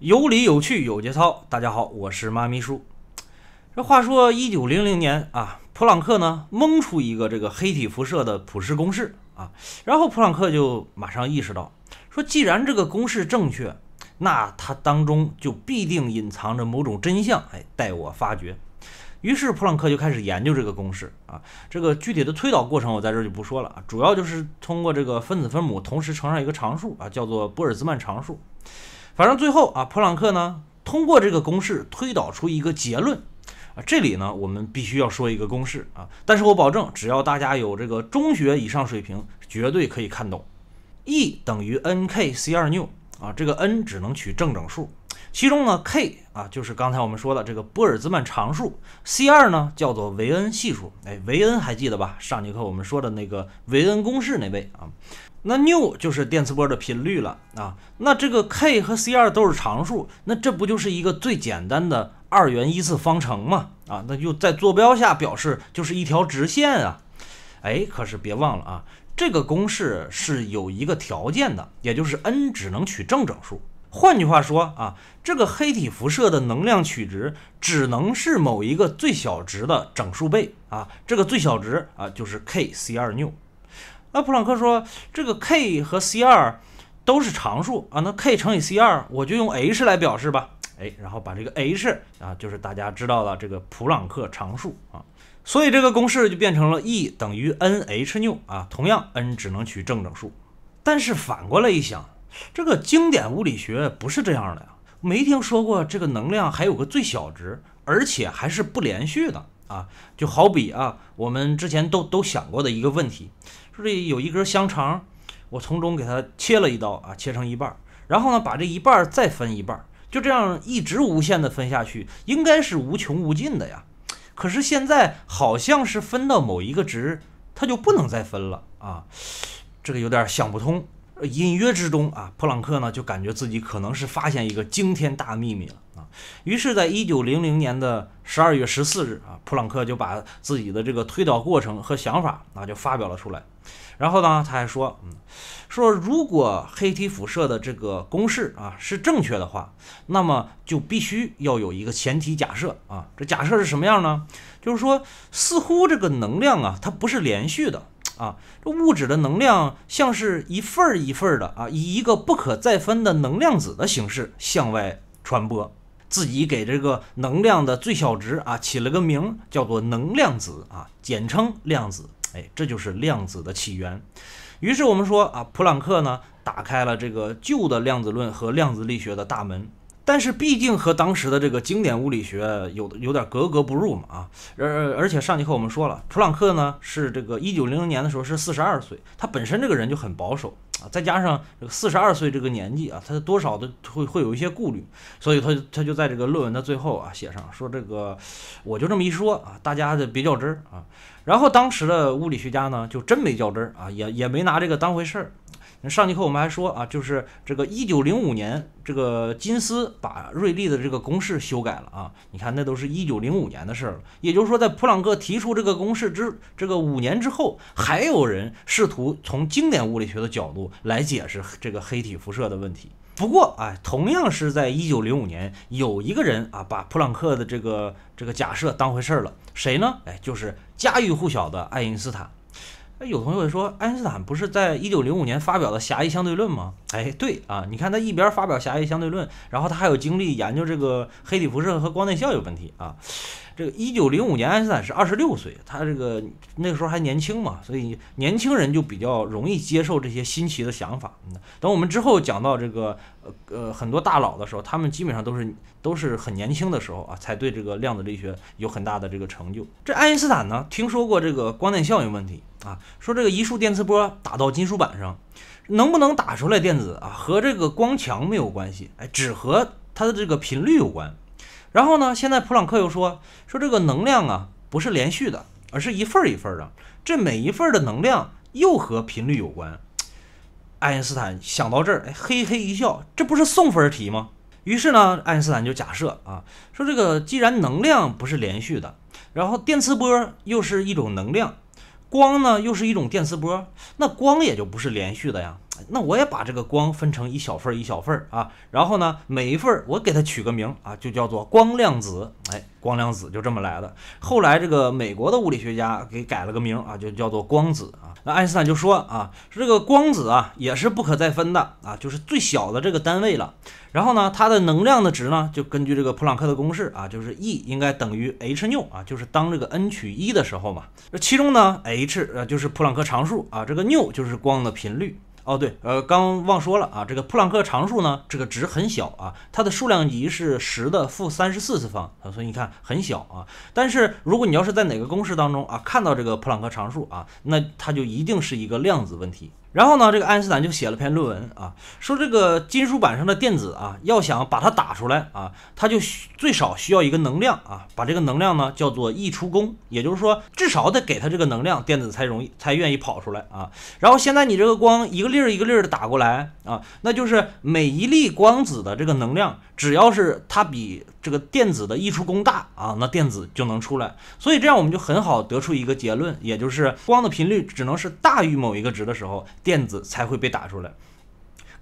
有理有据有节操，大家好，我是妈咪叔。这话说，一九零零年啊，普朗克呢蒙出一个这个黑体辐射的普适公式啊，然后普朗克就马上意识到，说既然这个公式正确，那它当中就必定隐藏着某种真相，哎，待我发掘。于是普朗克就开始研究这个公式啊，这个具体的推导过程我在这就不说了啊，主要就是通过这个分子分母同时乘上一个常数啊，叫做玻尔兹曼常数。反正最后啊，普朗克呢通过这个公式推导出一个结论啊。这里呢，我们必须要说一个公式啊，但是我保证，只要大家有这个中学以上水平，绝对可以看懂。E 等于 n k c 二 w 啊，这个 n 只能取正整数。其中呢，k 啊就是刚才我们说的这个波尔兹曼常数，c 二呢叫做维恩系数，哎，维恩还记得吧？上节课我们说的那个维恩公式那位啊，那 nu 就是电磁波的频率了啊，那这个 k 和 c 二都是常数，那这不就是一个最简单的二元一次方程吗？啊，那就在坐标下表示就是一条直线啊。哎，可是别忘了啊，这个公式是有一个条件的，也就是 n 只能取正整数。换句话说啊，这个黑体辐射的能量取值只能是某一个最小值的整数倍啊，这个最小值啊就是 k c 二纽。那普朗克说，这个 k 和 c 二都是常数啊，那 k 乘以 c 二我就用 h 来表示吧，哎，然后把这个 h 啊，就是大家知道了这个普朗克常数啊，所以这个公式就变成了 e 等于 n h 纽啊，同样 n 只能取正整数。但是反过来一想。这个经典物理学不是这样的呀，没听说过这个能量还有个最小值，而且还是不连续的啊！就好比啊，我们之前都都想过的一个问题，说这有一根香肠，我从中给它切了一刀啊，切成一半，然后呢，把这一半再分一半，就这样一直无限的分下去，应该是无穷无尽的呀。可是现在好像是分到某一个值，它就不能再分了啊，这个有点想不通。隐约之中啊，普朗克呢就感觉自己可能是发现一个惊天大秘密了啊！于是，在一九零零年的十二月十四日啊，普朗克就把自己的这个推导过程和想法那就发表了出来。然后呢，他还说，嗯，说如果黑体辐射的这个公式啊是正确的话，那么就必须要有一个前提假设啊。这假设是什么样呢？就是说，似乎这个能量啊，它不是连续的。啊，这物质的能量像是一份儿一份儿的啊，以一个不可再分的能量子的形式向外传播，自己给这个能量的最小值啊起了个名，叫做能量子啊，简称量子。哎，这就是量子的起源。于是我们说啊，普朗克呢打开了这个旧的量子论和量子力学的大门。但是毕竟和当时的这个经典物理学有有点格格不入嘛啊，而而且上节课我们说了，普朗克呢是这个一九零零年的时候是四十二岁，他本身这个人就很保守啊，再加上这四十二岁这个年纪啊，他多少的会会有一些顾虑，所以他他就在这个论文的最后啊写上说这个我就这么一说啊，大家的别较真儿啊，然后当时的物理学家呢就真没较真儿啊，也也没拿这个当回事儿。上节课我们还说啊，就是这个一九零五年，这个金斯把瑞利的这个公式修改了啊。你看那都是一九零五年的事儿了，也就是说，在普朗克提出这个公式之这个五年之后，还有人试图从经典物理学的角度来解释这个黑体辐射的问题。不过啊，同样是在一九零五年，有一个人啊把普朗克的这个这个假设当回事儿了，谁呢？哎，就是家喻户晓的爱因斯坦。哎，有同学会说，爱因斯坦不是在一九零五年发表的狭义相对论吗？哎，对啊，你看他一边发表狭义相对论，然后他还有精力研究这个黑体辐射和光电效应问题啊。这个一九零五年，爱因斯坦是二十六岁，他这个那时候还年轻嘛，所以年轻人就比较容易接受这些新奇的想法。等我们之后讲到这个呃呃很多大佬的时候，他们基本上都是都是很年轻的时候啊，才对这个量子力学有很大的这个成就。这爱因斯坦呢，听说过这个光电效应问题。啊，说这个一束电磁波打到金属板上，能不能打出来电子啊？和这个光强没有关系，哎，只和它的这个频率有关。然后呢，现在普朗克又说，说这个能量啊不是连续的，而是一份儿一份儿的，这每一份儿的能量又和频率有关。爱因斯坦想到这儿，嘿嘿一笑，这不是送分题吗？于是呢，爱因斯坦就假设啊，说这个既然能量不是连续的，然后电磁波又是一种能量。光呢，又是一种电磁波，那光也就不是连续的呀。那我也把这个光分成一小份儿一小份儿啊，然后呢，每一份儿我给它取个名啊，就叫做光量子。哎，光量子就这么来的。后来这个美国的物理学家给改了个名啊，就叫做光子啊。那爱因斯坦就说啊，说这个光子啊也是不可再分的啊，就是最小的这个单位了。然后呢，它的能量的值呢，就根据这个普朗克的公式啊，就是 E 应该等于 h 六啊，就是当这个 n 取一的时候嘛。那其中呢，h 呃就是普朗克常数啊，这个六就是光的频率。哦对，呃，刚忘说了啊，这个普朗克常数呢，这个值很小啊，它的数量级是十的负三十四次方，啊，所以你看很小啊。但是如果你要是在哪个公式当中啊，看到这个普朗克常数啊，那它就一定是一个量子问题。然后呢，这个爱因斯坦就写了篇论文啊，说这个金属板上的电子啊，要想把它打出来啊，它就最少需要一个能量啊，把这个能量呢叫做逸出功，也就是说至少得给它这个能量，电子才容易才愿意跑出来啊。然后现在你这个光一个粒儿一个粒儿的打过来啊，那就是每一粒光子的这个能量，只要是它比。这个电子的溢出功大啊，那电子就能出来。所以这样我们就很好得出一个结论，也就是光的频率只能是大于某一个值的时候，电子才会被打出来。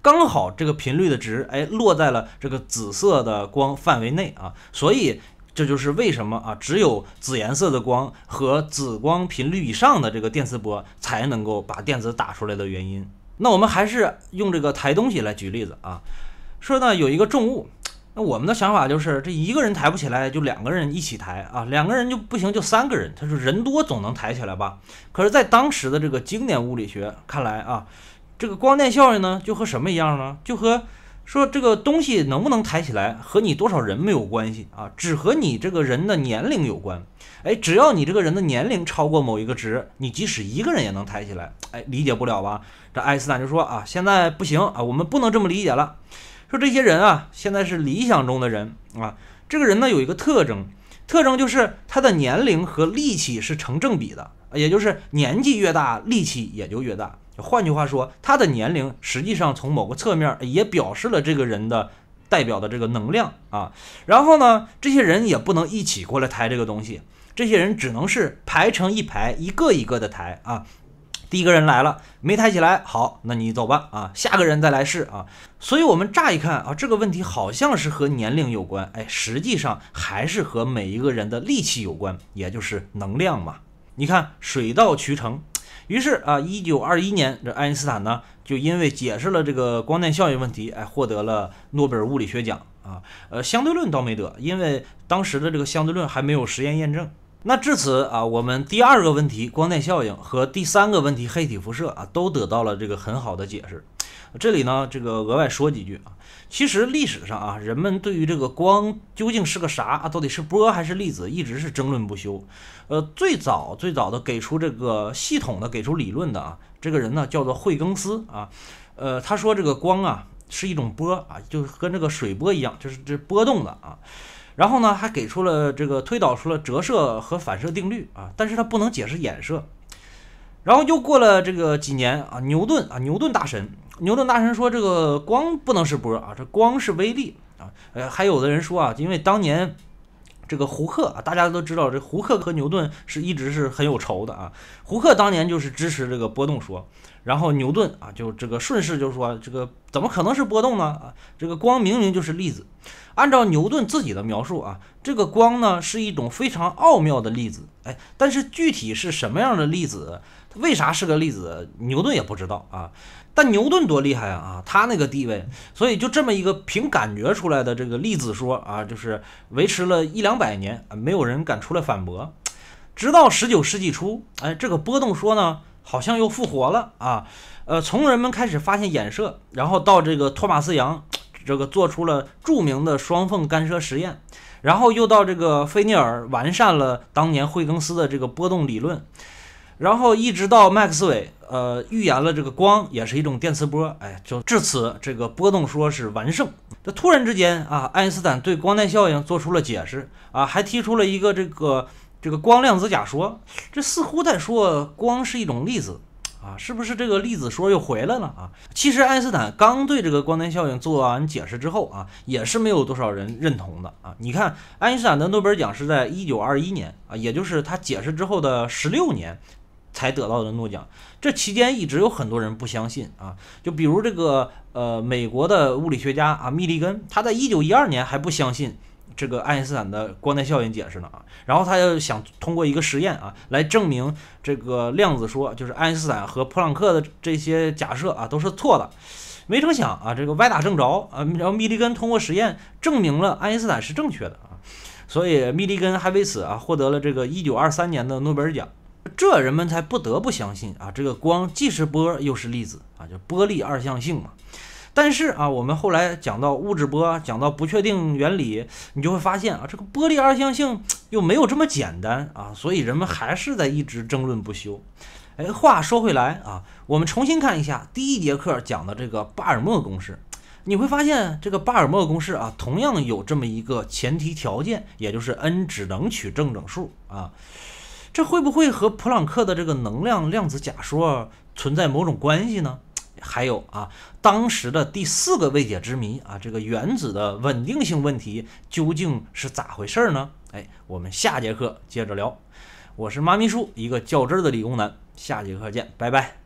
刚好这个频率的值哎落在了这个紫色的光范围内啊，所以这就是为什么啊只有紫颜色的光和紫光频率以上的这个电磁波才能够把电子打出来的原因。那我们还是用这个抬东西来举例子啊，说呢有一个重物。那我们的想法就是，这一个人抬不起来，就两个人一起抬啊，两个人就不行，就三个人。他说人多总能抬起来吧？可是，在当时的这个经典物理学看来啊，这个光电效应呢，就和什么一样呢？就和说这个东西能不能抬起来和你多少人没有关系啊，只和你这个人的年龄有关。哎，只要你这个人的年龄超过某一个值，你即使一个人也能抬起来。哎，理解不了吧？这爱因斯坦就说啊，现在不行啊，我们不能这么理解了。就这些人啊，现在是理想中的人啊。这个人呢有一个特征，特征就是他的年龄和力气是成正比的，也就是年纪越大力气也就越大。换句话说，他的年龄实际上从某个侧面也表示了这个人的代表的这个能量啊。然后呢，这些人也不能一起过来抬这个东西，这些人只能是排成一排，一个一个的抬啊。第一个人来了，没抬起来，好，那你走吧，啊，下个人再来试啊。所以，我们乍一看啊，这个问题好像是和年龄有关，哎，实际上还是和每一个人的力气有关，也就是能量嘛。你看，水到渠成。于是啊，一九二一年，这爱因斯坦呢，就因为解释了这个光电效应问题，哎，获得了诺贝尔物理学奖啊。呃，相对论倒没得，因为当时的这个相对论还没有实验验证。那至此啊，我们第二个问题光电效应和第三个问题黑体辐射啊，都得到了这个很好的解释。这里呢，这个额外说几句啊，其实历史上啊，人们对于这个光究竟是个啥啊，到底是波还是粒子，一直是争论不休。呃，最早最早的给出这个系统的给出理论的啊，这个人呢叫做惠更斯啊，呃，他说这个光啊是一种波啊，就是这个水波一样，就是这波动的啊。然后呢，还给出了这个推导出了折射和反射定律啊，但是它不能解释衍射。然后又过了这个几年啊，牛顿啊，牛顿大神，牛顿大神说这个光不能是波啊，这光是微粒啊。呃，还有的人说啊，因为当年这个胡克啊，大家都知道这胡克和牛顿是一直是很有仇的啊。胡克当年就是支持这个波动说，然后牛顿啊，就这个顺势就说这个怎么可能是波动呢？啊，这个光明明就是粒子。按照牛顿自己的描述啊，这个光呢是一种非常奥妙的粒子，哎，但是具体是什么样的粒子，为啥是个粒子，牛顿也不知道啊。但牛顿多厉害啊啊，他那个地位，所以就这么一个凭感觉出来的这个粒子说啊，就是维持了一两百年，没有人敢出来反驳，直到十九世纪初，哎，这个波动说呢好像又复活了啊，呃，从人们开始发现衍射，然后到这个托马斯杨。这个做出了著名的双缝干涉实验，然后又到这个菲涅尔完善了当年惠更斯的这个波动理论，然后一直到麦克斯韦，呃，预言了这个光也是一种电磁波。哎，就至此，这个波动说是完胜。这突然之间啊，爱因斯坦对光电效应做出了解释啊，还提出了一个这个这个光量子假说，这似乎在说光是一种粒子。啊，是不是这个粒子说又回来了啊？其实爱因斯坦刚对这个光电效应做完解释之后啊，也是没有多少人认同的啊。你看，爱因斯坦的诺贝尔奖是在一九二一年啊，也就是他解释之后的十六年才得到的诺奖。这期间一直有很多人不相信啊，就比如这个呃美国的物理学家啊密立根，他在一九一二年还不相信。这个爱因斯坦的光电效应解释呢啊，然后他就想通过一个实验啊来证明这个量子说，就是爱因斯坦和普朗克的这些假设啊都是错的。没成想啊，这个歪打正着啊，然后密立根通过实验证明了爱因斯坦是正确的啊，所以密立根还为此啊获得了这个一九二三年的诺贝尔奖。这人们才不得不相信啊，这个光既是波又是粒子啊，就波粒二象性嘛。但是啊，我们后来讲到物质波，讲到不确定原理，你就会发现啊，这个波粒二象性又没有这么简单啊，所以人们还是在一直争论不休。哎，话说回来啊，我们重新看一下第一节课讲的这个巴尔默公式，你会发现这个巴尔默公式啊，同样有这么一个前提条件，也就是 n 只能取正整数啊，这会不会和普朗克的这个能量量子假说存在某种关系呢？还有啊，当时的第四个未解之谜啊，这个原子的稳定性问题究竟是咋回事呢？哎，我们下节课接着聊。我是妈咪叔，一个较真的理工男。下节课见，拜拜。